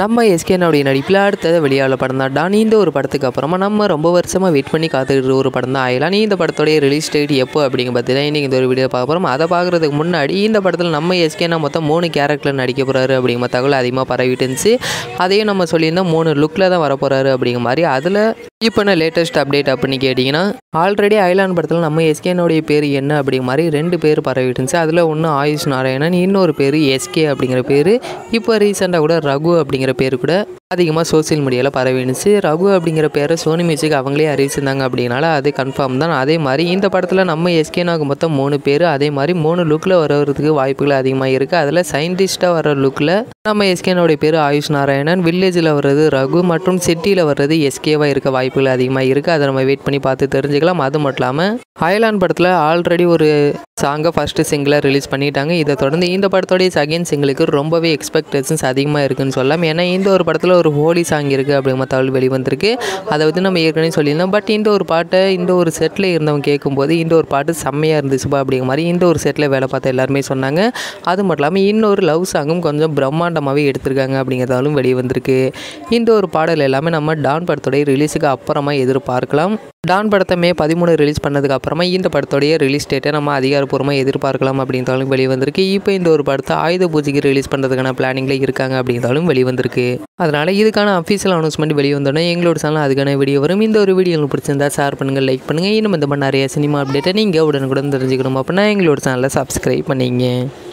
நம்ம எஸ்கேனுடைய நடிப்பில் அடுத்தது வெளியாகல படம் தான் டான் இந்த ஒரு படத்துக்கு அப்புறமா நம்ம ரொம்ப வருஷமாக வெயிட் பண்ணி காத்துக்கிட்டு ஒரு படம் தான் ஆயிலாம் நீ இந்த படத்தோடைய ரிலீஸ் டேட் எப்போ அப்படிங்க பார்த்தீங்கன்னா இன்றைக்கி இந்த ஒரு வீடியோ பார்க்க போகிறோம் அதை பார்க்குறதுக்கு முன்னாடி இந்த படத்தில் நம்ம எஸ்கேனா மொத்தம் மூணு கேரக்டர் நடிக்க போகிறாரு அப்படிங்கிற தகவல் அதிகமாக பரவிட்டு இருந்துச்சு அதையும் நம்ம சொல்லியிருந்தோம் மூணு லுக்கில் தான் வரப்போகிறாரு அப்படிங்கிற மாதிரி அதில் இப்போ என்ன லேட்டஸ்ட் அப்டேட் அப்படின்னு கேட்டிங்கன்னா ஆல்ரெடி ஐலாண்ட் படத்தில் நம்ம எஸ்கேனுடைய பேர் என்ன அப்படிங்கிற மாதிரி ரெண்டு பேர் பரவிட்டுருந்துச்சு அதில் ஒன்று ஆயுஷ் நாராயணன் இன்னொரு பேர் எஸ்கே அப்படிங்கிற பேர் இப்போ ரீசெண்டாக கூட ரகு அப்படிங்கிற அப்படிங்கிற பேர் கூட அதிகமாக சோசியல் மீடியாவில் பரவிணுச்சு ரகு அப்படிங்கிற பேரை சோனி மியூசிக் அவங்களே அறிவிச்சிருந்தாங்க அப்படின்னால அது கன்ஃபார்ம் தான் அதே மாதிரி இந்த படத்தில் நம்ம எஸ்கேனாவுக்கு மொத்தம் மூணு பேர் அதே மாதிரி மூணு லுக்கில் வரதுக்கு வாய்ப்புகள் அதிகமாக இருக்குது அதில் சயின்டிஸ்ட்டாக வர லுக்கில் நம்ம எஸ்கேனோடைய பேர் ஆயுஷ் நாராயணன் வில்லேஜில் வர்றது ரகு மற்றும் சிட்டியில் வர்றது எஸ்கேவாக இருக்க வாய்ப்புகள் அதிகமாக இருக்குது அதை நம்ம வெயிட் பண்ணி பார்த்து தெரிஞ்சுக்கலாம் அது மட்டும் இல்லாமல் அயலான் படத்தில் ஆல்ரெடி ஒரு சாங்கை ஃபஸ்ட்டு சிங்கிளாக ரிலீஸ் பண்ணிட்டாங்க இதை தொடர்ந்து இந்த படத்தோடைய செகண்ட் சிங்கிளுக்கு ரொம்பவே எக்ஸ்பெக்டேஷன்ஸ் அதிகமாக இருக்குன்னு சொல்லலாம் ஏன்னா இந்த ஒரு படத்தில் ஒரு ஹோலி சாங் இருக்குது அப்படிங்கிற தகவல் வெளிவந்திருக்கு அதை வந்து நம்ம ஏற்கனவே சொல்லியிருந்தோம் பட் இந்த ஒரு பாட்டை இந்த ஒரு செட்டில் இருந்தவங்க கேட்கும்போது இந்த ஒரு பாட்டு செம்மையாக இருந்துச்சுப்பா அப்படிங்கிற மாதிரி இந்த ஒரு செட்டில் வேலை பார்த்த எல்லாருமே சொன்னாங்க அது மட்டும் இல்லாமல் இன்னொரு லவ் சாங்கும் கொஞ்சம் பிரம்மாண்டமாகவே எடுத்திருக்காங்க அப்படிங்கிறதாலும் வெளியே வந்திருக்கு இந்த ஒரு பாடல் எல்லாமே நம்ம டான் படத்துடைய ரிலீஸுக்கு அப்புறமா எதிர்பார்க்கலாம் டான் படத்தை மே பதிமூணு ரிலீஸ் பண்ணதுக்கு அப்புறமா இந்த படத்தோடைய ரிலீஸ் டேட்டை நம்ம அதிகாரப்பூர்வமாக எதிர்பார்க்கலாம் அப்படின்றாலும் வெளிவந்திருக்கு இப்போ இந்த ஒரு படத்தை ஆயுத பூஜைக்கு ரிலீஸ் பண்ணுறதுக்கான பிளானிங்கில் இருக்காங்க அப்படின்றாலும் வெளிவந்திருக்கு அதனால் இதுக்கான அஃபீஷியல் அனௌன்ஸ்மெண்ட் வெளிவந்தோடனே எங்களோட சேனல் அதுக்கான வீடியோ வரும் இந்த ஒரு வீடியோ உங்களுக்கு பிடிச்சிருந்தா ஷேர் பண்ணுங்கள் லைக் பண்ணுங்கள் இன்னும் இந்த மாதிரி நிறைய சினிமா அப்டேட்டை நீங்கள் உடனுக்குடன் தெரிஞ்சுக்கணும் அப்படின்னா எங்களோட சேனலை சப்ஸ்கிரைப் பண்ணிங்க